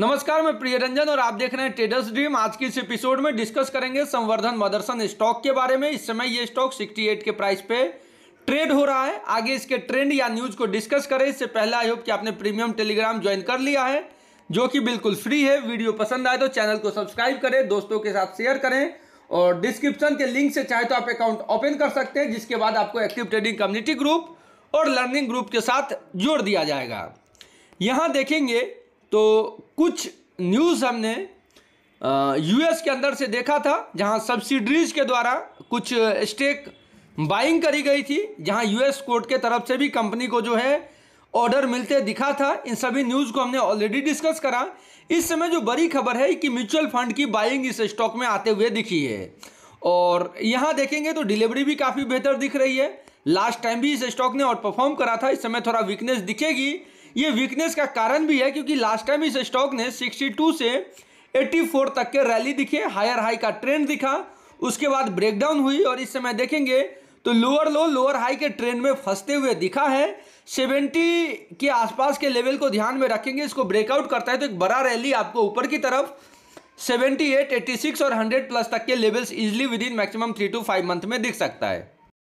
नमस्कार मैं प्रिय रंजन और आप देख रहे हैं ट्रेडर्स ड्रीम आज के इस एपिसोड में डिस्कस करेंगे संवर्धन मदरसन स्टॉक के बारे में इस समय ये स्टॉक 68 के प्राइस पे ट्रेड हो रहा है आगे इसके ट्रेंड या न्यूज को डिस्कस करें इससे पहले आई होप कि आपने प्रीमियम टेलीग्राम ज्वाइन कर लिया है जो कि बिल्कुल फ्री है वीडियो पसंद आए तो चैनल को सब्सक्राइब करें दोस्तों के साथ शेयर करें और डिस्क्रिप्शन के लिंक से चाहे तो आप अकाउंट ओपन कर सकते हैं जिसके बाद आपको एक्टिव ट्रेडिंग कम्युनिटी ग्रुप और लर्निंग ग्रुप के साथ जोड़ दिया जाएगा यहाँ देखेंगे तो कुछ न्यूज़ हमने यूएस के अंदर से देखा था जहां सब्सिडरीज के द्वारा कुछ स्टेक बाइंग करी गई थी जहां यूएस कोर्ट के तरफ से भी कंपनी को जो है ऑर्डर मिलते दिखा था इन सभी न्यूज़ को हमने ऑलरेडी डिस्कस करा इस समय जो बड़ी खबर है कि म्यूचुअल फंड की बाइंग इस स्टॉक में आते हुए दिखी है और यहाँ देखेंगे तो डिलीवरी भी काफ़ी बेहतर दिख रही है लास्ट टाइम भी इस स्टॉक ने और परफॉर्म करा था इस समय थोड़ा वीकनेस दिखेगी ये वीकनेस का कारण भी है क्योंकि लास्ट टाइम इस स्टॉक ने 62 से 84 तक के रैली दिखे हायर हाई का ट्रेंड दिखा उसके बाद ब्रेकडाउन हुई और इस समय देखेंगे तो लोअर लो लोअर हाई के ट्रेंड में फंसते हुए दिखा है 70 के आसपास के लेवल को ध्यान में रखेंगे इसको ब्रेकआउट करता है तो एक बड़ा रैली आपको ऊपर की तरफ 78, 86 और 100 प्लस तक के levels easily within maximum three two five month में दिख सकता है